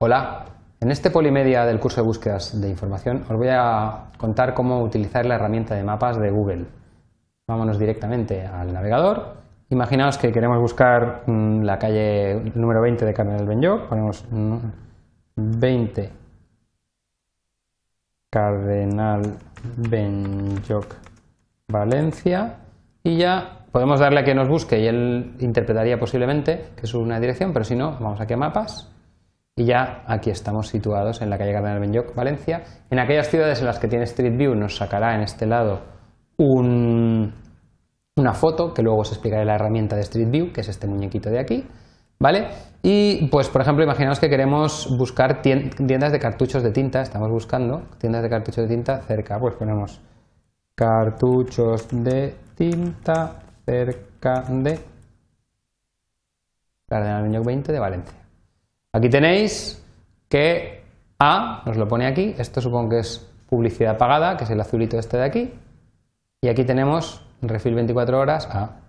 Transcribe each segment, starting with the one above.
Hola, en este Polimedia del curso de búsquedas de información os voy a contar cómo utilizar la herramienta de mapas de Google. Vámonos directamente al navegador. Imaginaos que queremos buscar mm, la calle número 20 de Cardenal del ponemos 20 mm, Cardenal Benlloc Valencia y ya podemos darle a que nos busque y él interpretaría posiblemente que es una dirección, pero si no, vamos aquí a mapas y ya aquí estamos situados en la calle Cardenal Benlloc, Valencia. En aquellas ciudades en las que tiene Street View nos sacará en este lado un, una foto, que luego os explicaré la herramienta de Street View, que es este muñequito de aquí. ¿Vale? Y pues, por ejemplo, imaginaos que queremos buscar tiendas de cartuchos de tinta, estamos buscando tiendas de cartuchos de tinta cerca, pues ponemos cartuchos de tinta cerca de Cardenal Benlloc 20 de Valencia. Aquí tenéis que A, nos lo pone aquí, esto supongo que es publicidad pagada, que es el azulito este de aquí, y aquí tenemos refil 24 horas A.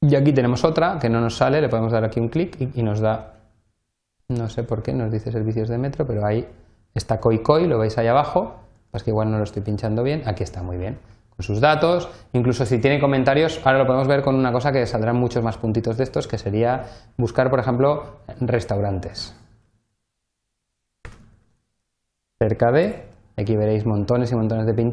Y aquí tenemos otra que no nos sale, le podemos dar aquí un clic y, nos da, no sé por qué, nos dice servicios de metro, pero ahí está CoiCoi, lo veis ahí abajo, es pues que igual no lo estoy pinchando bien, aquí está muy bien sus datos, incluso si tiene comentarios, ahora lo podemos ver con una cosa que saldrán muchos más puntitos de estos, que sería buscar, por ejemplo, restaurantes. Cerca de, aquí veréis montones y montones de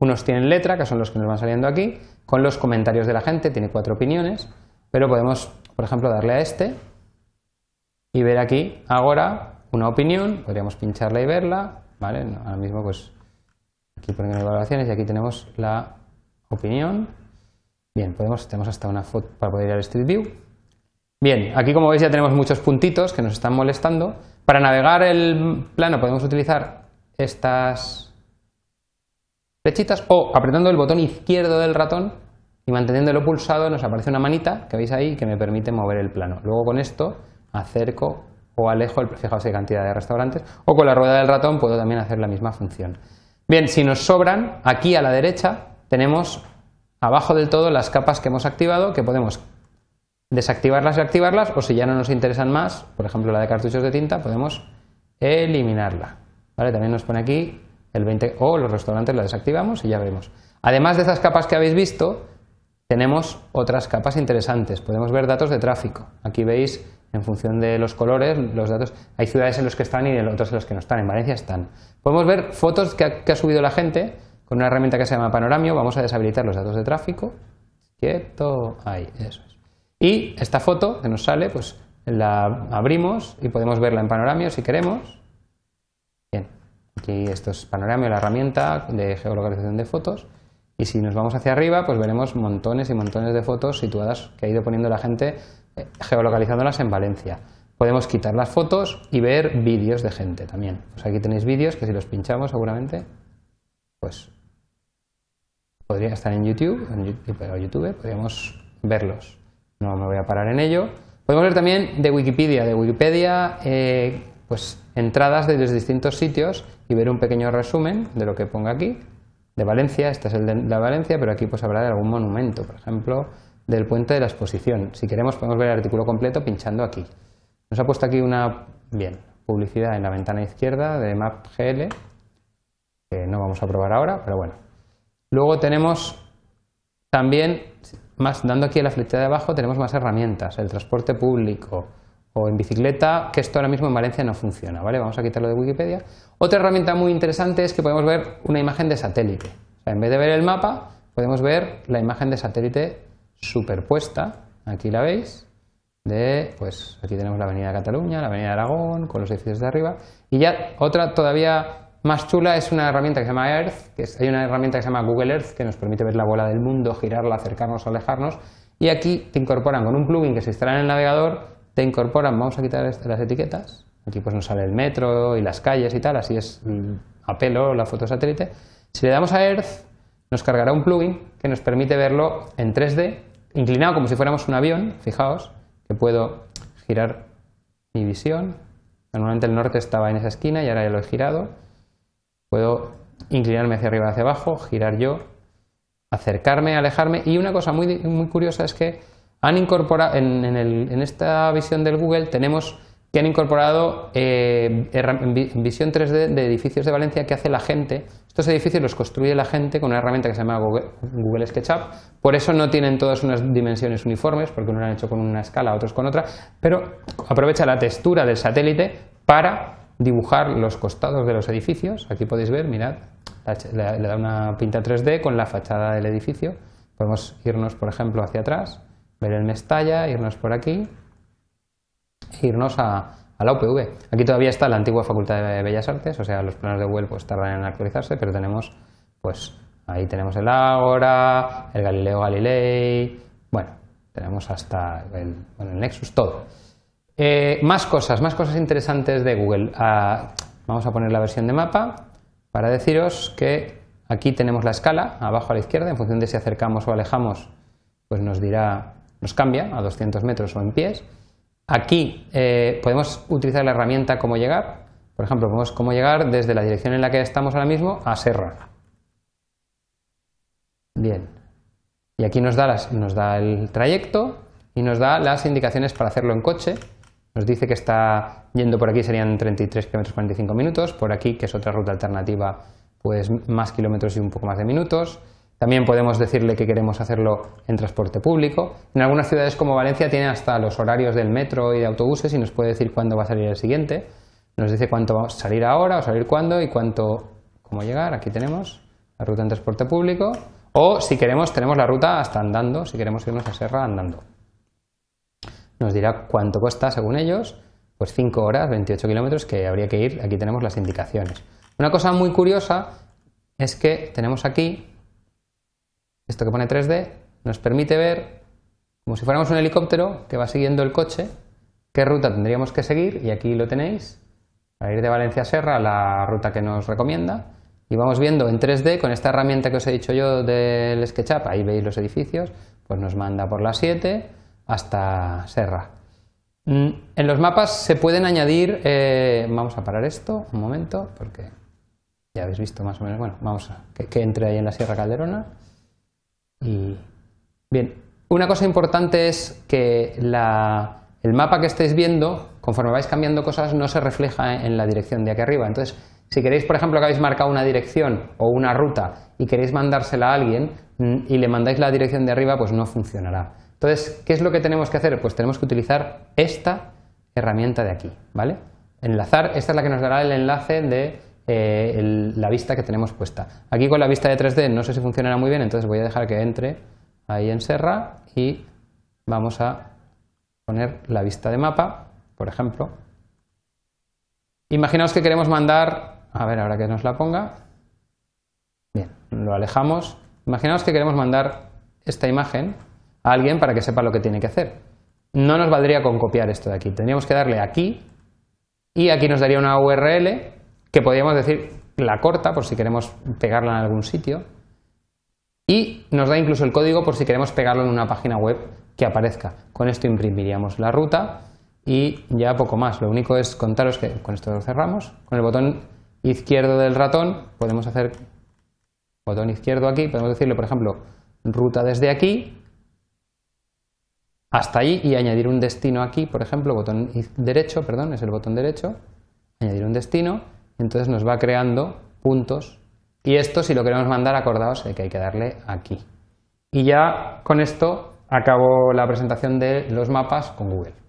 unos tienen letra, que son los que nos van saliendo aquí, con los comentarios de la gente, tiene cuatro opiniones, pero podemos, por ejemplo, darle a este y ver aquí ahora una opinión, podríamos pincharla y verla, ¿vale? Ahora mismo pues Aquí ponemos evaluaciones y aquí tenemos la opinión. Bien, podemos, tenemos hasta una foto para poder ir al Street View. Bien, aquí como veis ya tenemos muchos puntitos que nos están molestando. Para navegar el plano podemos utilizar estas flechitas o apretando el botón izquierdo del ratón y manteniéndolo pulsado nos aparece una manita que veis ahí que me permite mover el plano. Luego con esto acerco o alejo, el, fijaos de cantidad de restaurantes, o con la rueda del ratón puedo también hacer la misma función. Bien, si nos sobran, aquí a la derecha tenemos abajo del todo las capas que hemos activado, que podemos desactivarlas y activarlas, o si ya no nos interesan más, por ejemplo la de cartuchos de tinta, podemos eliminarla. ¿Vale? También nos pone aquí el 20 o los restaurantes la desactivamos y ya vemos. Además de esas capas que habéis visto, tenemos otras capas interesantes. Podemos ver datos de tráfico. Aquí veis en función de los colores, los datos. Hay ciudades en las que están y en otras en las que no están. En Valencia están. Podemos ver fotos que ha, subido la gente con una herramienta que se llama Panoramio. Vamos a deshabilitar los datos de tráfico. Quieto. Ahí, eso es. Y esta foto que nos sale, pues la abrimos y podemos verla en Panoramio si queremos. Bien. Aquí esto es Panoramio, la herramienta de geolocalización de fotos. Y si nos vamos hacia arriba, pues veremos montones y montones de fotos situadas que ha ido poniendo la gente eh, geolocalizándolas en Valencia. Podemos quitar las fotos y ver vídeos de gente también. Pues aquí tenéis vídeos que si los pinchamos seguramente, pues podría estar en YouTube, en YouTube, podríamos verlos. No me voy a parar en ello. Podemos ver también de Wikipedia, de Wikipedia, eh, pues entradas de los distintos sitios y ver un pequeño resumen de lo que ponga aquí. De Valencia, este es el de Valencia, pero aquí pues habrá de algún monumento, por ejemplo, del puente de la exposición. Si queremos podemos ver el artículo completo pinchando aquí. Nos ha puesto aquí una bien, publicidad en la ventana izquierda de MapGL, que no vamos a probar ahora, pero bueno. Luego tenemos también, más dando aquí a la flecha de abajo, tenemos más herramientas, el transporte público o en bicicleta, que esto ahora mismo en Valencia no funciona, ¿vale? Vamos a quitarlo de Wikipedia. Otra herramienta muy interesante es que podemos ver una imagen de satélite. en vez de ver el mapa, podemos ver la imagen de satélite superpuesta, aquí la veis, de, pues aquí tenemos la Avenida de Cataluña, la Avenida de Aragón, con los edificios de arriba, y ya otra todavía más chula es una herramienta que se llama Earth, que hay una herramienta que se llama Google Earth que nos permite ver la bola del mundo, girarla, acercarnos, alejarnos, y aquí te incorporan con un plugin que se instala en el navegador, te incorporan, vamos a quitar este, las etiquetas, aquí pues nos sale el metro y las calles y tal, así es mm, a pelo la foto satélite. Si le damos a Earth, nos cargará un plugin que nos permite verlo en 3D inclinado como si fuéramos un avión, fijaos, que puedo girar mi visión. Normalmente el norte estaba en esa esquina y ahora ya lo he girado. Puedo inclinarme hacia arriba, hacia abajo, girar yo, acercarme, alejarme. Y una cosa muy, muy curiosa es que han incorporado en, en esta visión del Google tenemos que han incorporado eh, visión 3D de edificios de Valencia que hace la gente. Estos edificios los construye la gente con una herramienta que se llama Google, SketchUp. Por eso no tienen todas unas dimensiones uniformes, porque uno lo han hecho con una escala, otros con otra, pero aprovecha la textura del satélite para dibujar los costados de los edificios. Aquí podéis ver, mirad, le da una pinta 3D con la fachada del edificio. Podemos irnos, por ejemplo, hacia atrás, ver el Mestalla, irnos por aquí irnos a, la UPV. Aquí todavía está la antigua Facultad de Bellas Artes, o sea, los planos de Google pues, tardan en actualizarse, pero tenemos, pues, ahí tenemos el Ágora, el Galileo Galilei, bueno, tenemos hasta el, bueno, el Nexus, todo. Eh, más cosas, más cosas interesantes de Google. Ah, vamos a poner la versión de mapa para deciros que aquí tenemos la escala, abajo a la izquierda, en función de si acercamos o alejamos, pues nos dirá, nos cambia a 200 metros o en pies. Aquí eh, podemos utilizar la herramienta cómo llegar. Por ejemplo, podemos cómo llegar desde la dirección en la que estamos ahora mismo a Serra. Bien. Y aquí nos da, el trayecto y nos da las indicaciones para hacerlo en coche. Nos dice que está yendo por aquí serían 33 kilómetros 45 minutos, por aquí, que es otra ruta alternativa, pues más kilómetros y un poco más de minutos. También podemos decirle que queremos hacerlo en transporte público. En algunas ciudades como Valencia tiene hasta los horarios del metro y de autobuses y nos puede decir cuándo va a salir el siguiente. Nos dice cuánto va a salir ahora o salir cuándo y cuánto cómo llegar. Aquí tenemos la ruta en transporte público. O si queremos, tenemos la ruta hasta andando, si queremos irnos a Serra andando. Nos dirá cuánto cuesta según ellos, pues 5 horas, 28 kilómetros que habría que ir. Aquí tenemos las indicaciones. Una cosa muy curiosa es que tenemos aquí esto que pone 3D nos permite ver, como si fuéramos un helicóptero que va siguiendo el coche, qué ruta tendríamos que seguir y aquí lo tenéis, para ir de Valencia a Serra, la ruta que nos recomienda. Y vamos viendo en 3D con esta herramienta que os he dicho yo del SketchUp, ahí veis los edificios, pues nos manda por la 7 hasta Serra. Mm, en los mapas se pueden añadir, eh, vamos a parar esto un momento, porque ya habéis visto más o menos, bueno, vamos a que, que entre ahí en la Sierra Calderona. Mm. bien, una cosa importante es que el mapa que estáis viendo, conforme vais cambiando cosas, no se refleja en la dirección de aquí arriba. Entonces, si queréis, por ejemplo, que habéis marcado una dirección o una ruta y queréis mandársela a alguien mm, y le mandáis la dirección de arriba, pues no funcionará. Entonces, ¿qué es lo que tenemos que hacer? Pues tenemos que utilizar esta herramienta de aquí, ¿vale? Enlazar, esta es la que nos dará el enlace de eh, la vista que tenemos puesta. Aquí con la vista de 3D no sé si funcionará muy bien, entonces voy a dejar que entre ahí en Serra y vamos a poner la vista de mapa, por ejemplo. Imaginaos que queremos mandar, a ver ahora que nos la ponga, bien, lo alejamos. Imaginaos que queremos mandar esta imagen a alguien para que sepa lo que tiene que hacer. No nos valdría con copiar esto de aquí, tendríamos que darle aquí y aquí nos daría una URL que podríamos decir la corta por si queremos pegarla en algún sitio y nos da incluso el código por si queremos pegarlo en una página web que aparezca. Con esto imprimiríamos la ruta y ya poco más. Lo único es contaros que con esto lo cerramos. Con el botón izquierdo del ratón podemos hacer botón izquierdo aquí, podemos decirle por ejemplo ruta desde aquí hasta allí y añadir un destino aquí, por ejemplo, botón derecho, perdón, es el botón derecho, añadir un destino entonces nos va creando puntos y esto si lo queremos mandar acordaos de eh, que hay que darle aquí. Y ya con esto acabo la presentación de los mapas con Google.